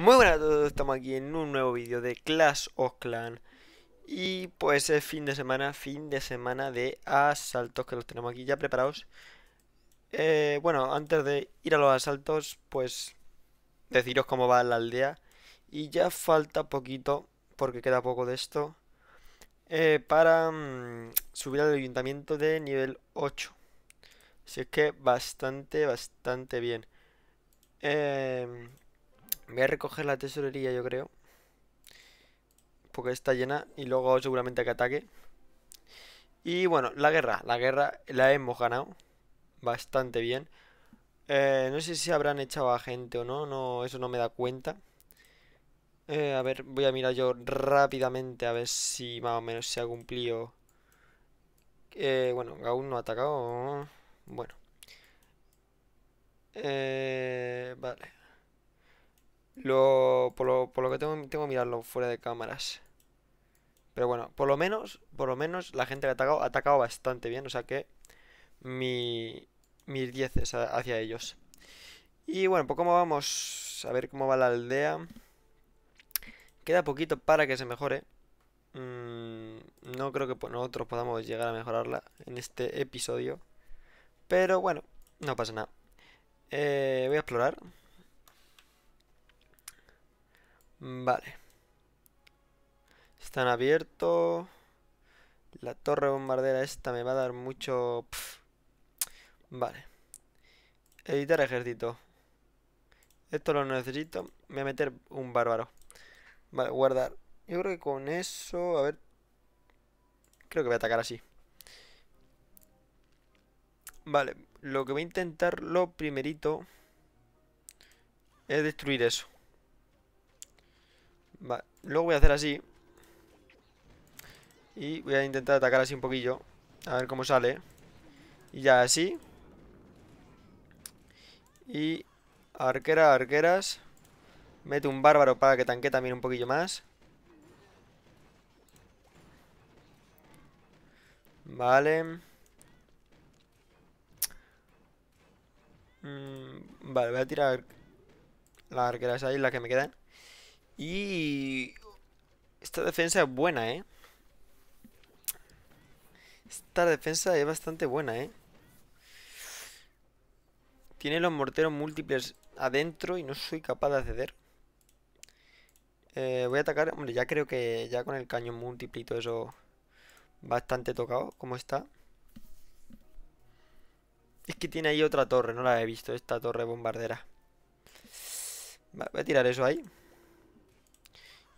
Muy buenas a todos, estamos aquí en un nuevo vídeo de Clash of Clan Y pues es fin de semana, fin de semana de asaltos que los tenemos aquí ya preparados eh, Bueno, antes de ir a los asaltos, pues deciros cómo va la aldea Y ya falta poquito, porque queda poco de esto eh, Para mm, subir al ayuntamiento de nivel 8 Así que bastante, bastante bien eh, Voy a recoger la tesorería, yo creo. Porque está llena y luego seguramente que ataque. Y bueno, la guerra. La guerra la hemos ganado. Bastante bien. Eh, no sé si habrán echado a gente o no. no eso no me da cuenta. Eh, a ver, voy a mirar yo rápidamente a ver si más o menos se ha cumplido. Eh, bueno, aún no ha atacado. Bueno. vale. Lo, por, lo, por lo que tengo, tengo que mirarlo fuera de cámaras. Pero bueno, por lo menos, por lo menos la gente que ha atacado ha atacado bastante bien. O sea que mi, mis 10 hacia ellos. Y bueno, pues como vamos a ver cómo va la aldea. Queda poquito para que se mejore. Mm, no creo que nosotros podamos llegar a mejorarla en este episodio. Pero bueno, no pasa nada. Eh, voy a explorar. Mm, vale. Están abiertos. La torre bombardera esta me va a dar mucho... Vale. Editar ejército. Esto lo necesito. Voy a meter un bárbaro. Vale, guardar. Yo creo que con eso... A ver... Creo que voy a atacar así. Vale. Lo que voy a intentar lo primerito... Es destruir eso. Vale, luego voy a hacer así. Y voy a intentar atacar así un poquillo. A ver cómo sale. Y ya así. Y arquera, arqueras. Mete un bárbaro para que tanque también un poquillo más. Vale. Mm, vale, voy a tirar las arqueras ahí, las que me quedan. Y esta defensa es buena, ¿eh? Esta defensa es bastante buena, ¿eh? Tiene los morteros múltiples adentro y no soy capaz de acceder. Eh, voy a atacar... Hombre, ya creo que ya con el cañón múltiple y todo eso... Bastante tocado, como está. Es que tiene ahí otra torre, no la he visto, esta torre bombardera. Voy a tirar eso ahí.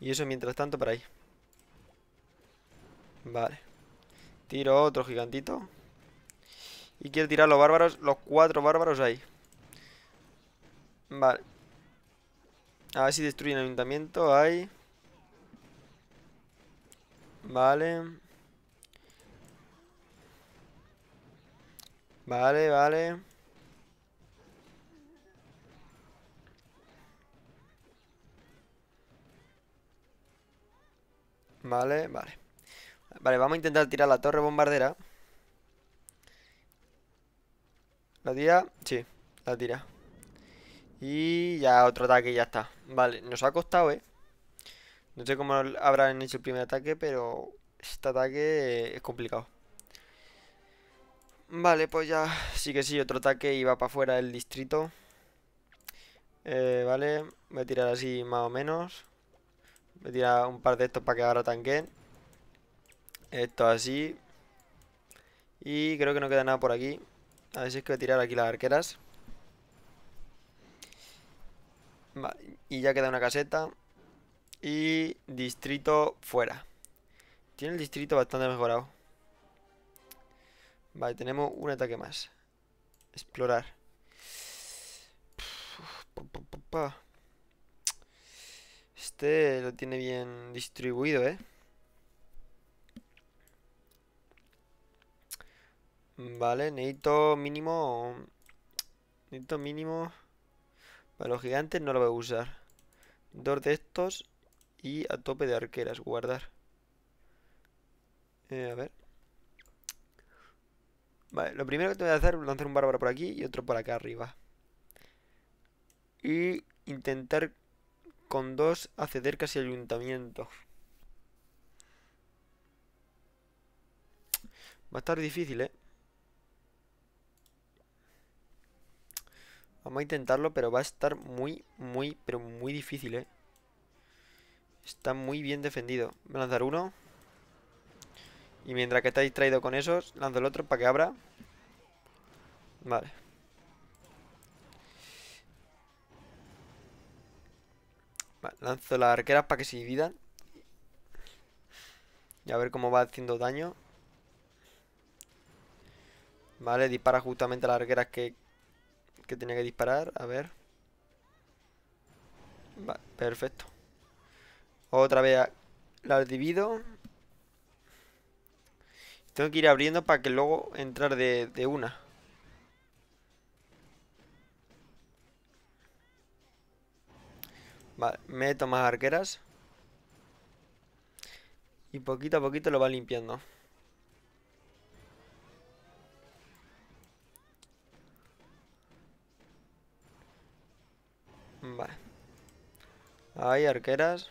Y eso mientras tanto para ahí. Vale. Tiro otro gigantito. Y quiero tirar los bárbaros, los cuatro bárbaros ahí. Vale. A ver si destruyen el ayuntamiento. Ahí. Vale. Vale, vale. Vale, vale. Vale, vamos a intentar tirar la torre bombardera. ¿La tira? Sí, la tira. Y ya otro ataque y ya está. Vale, nos ha costado, ¿eh? No sé cómo habrán hecho el primer ataque, pero este ataque es complicado. Vale, pues ya sí que sí, otro ataque y va para afuera del distrito. Eh, vale, voy a tirar así más o menos. Me tirar un par de estos para que ahora tanque Esto así. Y creo que no queda nada por aquí. A ver si es que voy a tirar aquí las arqueras. Vale, y ya queda una caseta. Y distrito fuera. Tiene el distrito bastante mejorado. Vale, tenemos un ataque más. Explorar. Este lo tiene bien distribuido, ¿eh? Vale, necesito mínimo... Necesito mínimo... Para los gigantes no lo voy a usar. Dos de estos y a tope de arqueras, guardar. Eh, a ver. Vale, lo primero que te voy a hacer es lanzar un bárbaro por aquí y otro por acá arriba. Y intentar con dos Acceder casi al ayuntamiento. Va a estar difícil, ¿eh? Vamos a intentarlo, pero va a estar muy, muy, pero muy difícil, ¿eh? Está muy bien defendido. Voy a lanzar uno. Y mientras que está distraído con esos, lanzo el otro para que abra. Vale. lanzo las arqueras para que se dividan. Y a ver cómo va haciendo daño. Vale, dispara justamente las arqueras que, que tenía que disparar. A ver. Vale, perfecto. Otra vez las divido. Tengo que ir abriendo para que luego entrar de una. Vale, meto más arqueras. Y poquito a poquito lo va limpiando. Vale. Hay arqueras.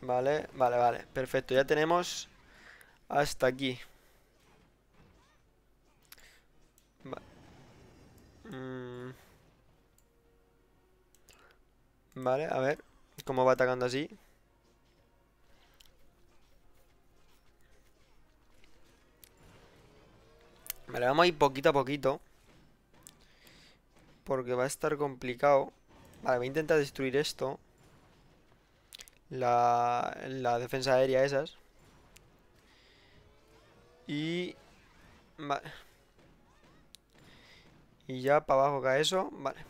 Vale, vale, vale. Perfecto, ya tenemos hasta aquí. Vale, a ver cómo va atacando así. Vale, vamos a ir poquito a poquito. Porque va a estar complicado. Vale, voy a intentar destruir esto. La, la defensa aérea esas. Y... Vale. Y ya para abajo cae eso. Vale.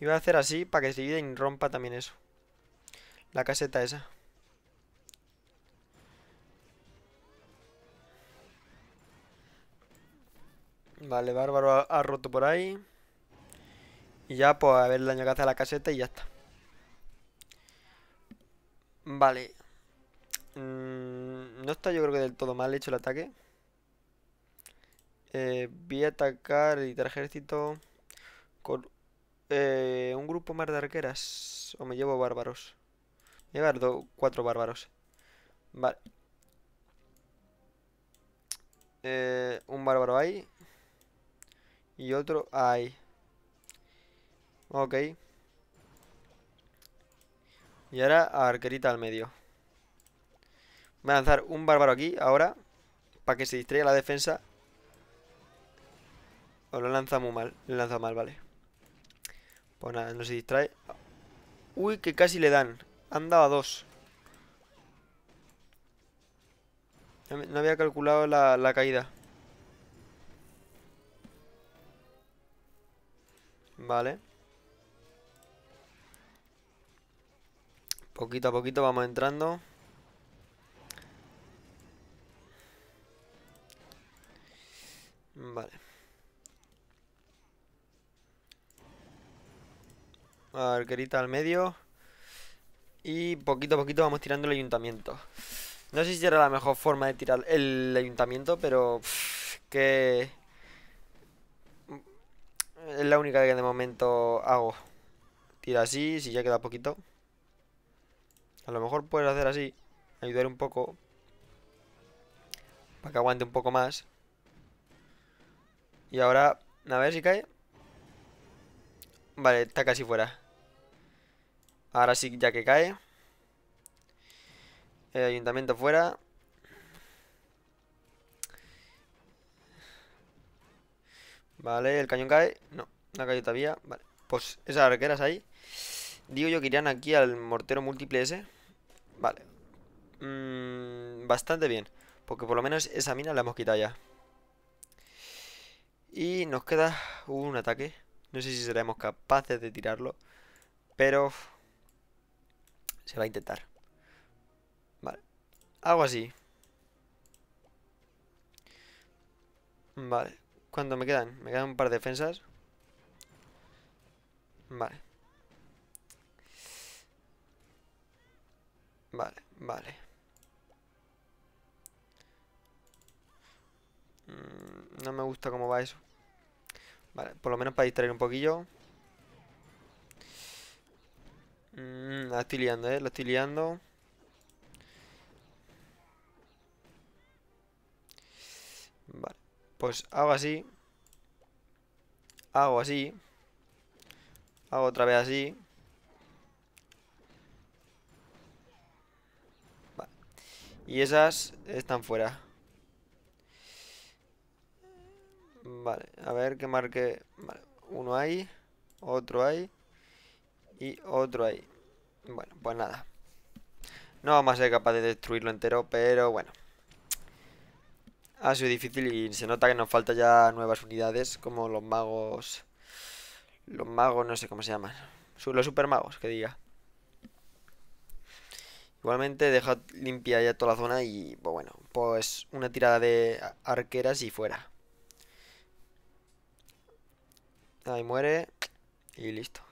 Y voy a hacer así para que se divida y rompa también eso. La caseta esa. Vale, Bárbaro ha, roto por ahí. Y ya, pues, a ver el daño que hace a la caseta y ya está. Vale. Mm, no está yo creo que del todo mal hecho el ataque. Eh, voy a atacar y ejército con eh, un grupo más de arqueras. O me llevo bárbaros. Me llevar cuatro bárbaros. Vale. Eh, un bárbaro ahí. Y otro ahí. Ok. Y ahora arquerita al medio. Voy a lanzar un bárbaro aquí ahora. Para que se distraiga la defensa. O lo lanza muy mal. Lo lanza mal, vale. Pues nada, no se distrae. Uy, que casi le dan. Han dado a dos. No había calculado la, la caída. Vale. Poquito a poquito vamos entrando. Vale. Arquerita al medio. Y poquito a poquito vamos tirando el ayuntamiento. No sé si era la mejor forma de tirar el ayuntamiento, pero... que... Es la única que de momento hago. Tira así, si ya queda poquito. A lo mejor puedes hacer así. Ayudar un poco. Para que aguante un poco más. Y ahora... A ver si cae. Vale, está casi fuera. Ahora sí, ya que cae. El ayuntamiento fuera. Vale, el cañón cae. No, no ha caído todavía. Vale, pues esas arqueras ahí. Digo yo que irían aquí al mortero múltiple ese. Vale. Mm, bastante bien. Porque por lo menos esa mina la hemos quitado ya. Y nos queda un ataque. No sé si seremos capaces de tirarlo. Pero se va a intentar. Vale. Algo así. Vale. ¿Cuánto me quedan? Me quedan un par de defensas. Vale. Vale, vale. Mm, no me gusta cómo va eso. Vale, por lo menos para distraer un poquillo. Mm, la estoy liando, eh, la estoy liando. Vale, pues hago así. Hago así. Hago otra vez así. Vale. Y esas están fuera. Vale, a ver qué marque... Vale, uno ahí, otro ahí. Y otro ahí. Bueno, pues nada. No vamos a ser capaces de destruirlo entero, pero bueno. Ha sido difícil y se nota que nos falta ya nuevas unidades, como los magos... Los magos, no sé cómo se llaman. Los supermagos, que diga. Igualmente, deja limpia ya toda la zona y, pues bueno, pues una tirada de arqueras y fuera. Ahí muere. Y listo.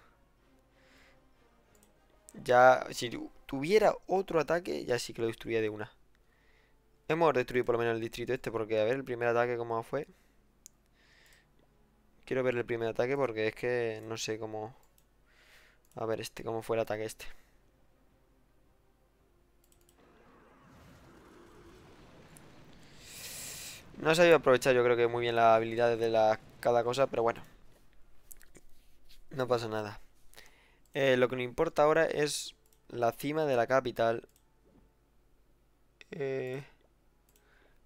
Ya, si tuviera otro ataque, ya sí que lo destruía de una. Hemos destruido por lo menos el distrito este, porque a ver el primer ataque cómo fue. Quiero ver el primer ataque porque es que no sé cómo... A ver este, cómo fue el ataque este. No sabía aprovechar yo creo que muy bien las habilidades de cada cosa, pero bueno. No pasa nada. Eh, lo que nos importa ahora es la cima de la capital. Eh,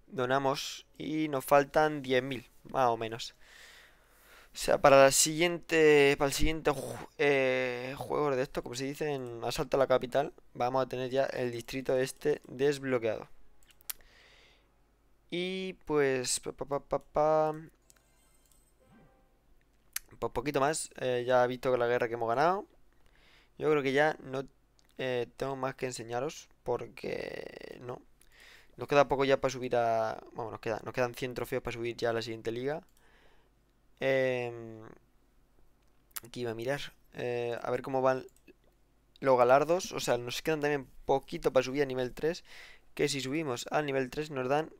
donamos y nos faltan 10.000, más o menos. O sea, para la siguiente. Para el siguiente eh, juego de esto, como se dice en Asalto a la Capital, vamos a tener ya el distrito este desbloqueado. Y pues. Pues poquito más. ya ha visto que la guerra que hemos ganado. Yo creo que ya no eh, tengo más que enseñaros porque no. Nos queda poco ya para subir a... Bueno, nos, queda, nos quedan 100 trofeos para subir ya a la siguiente liga. aquí em, iba a mirar. Eh, a ver cómo van los galardos. O sea, nos quedan también poquito para subir a nivel 3. Que si subimos al nivel 3 nos dan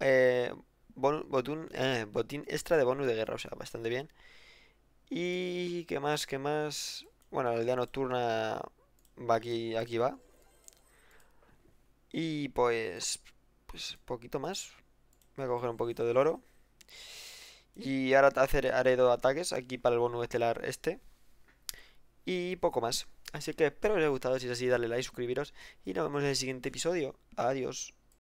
eh, botín extra de bonus de guerra. O sea, bastante bien. Y qué más, qué más. Bueno, la aldea nocturna va aquí, aquí va. Y pues, pues poquito más. Voy a coger un poquito del oro. Y ahora hacer, haré dos ataques aquí para el bono estelar este. Y poco más. Así que espero que os haya gustado. Si es así, dale like, suscribiros. Y nos vemos en el siguiente episodio. Adiós.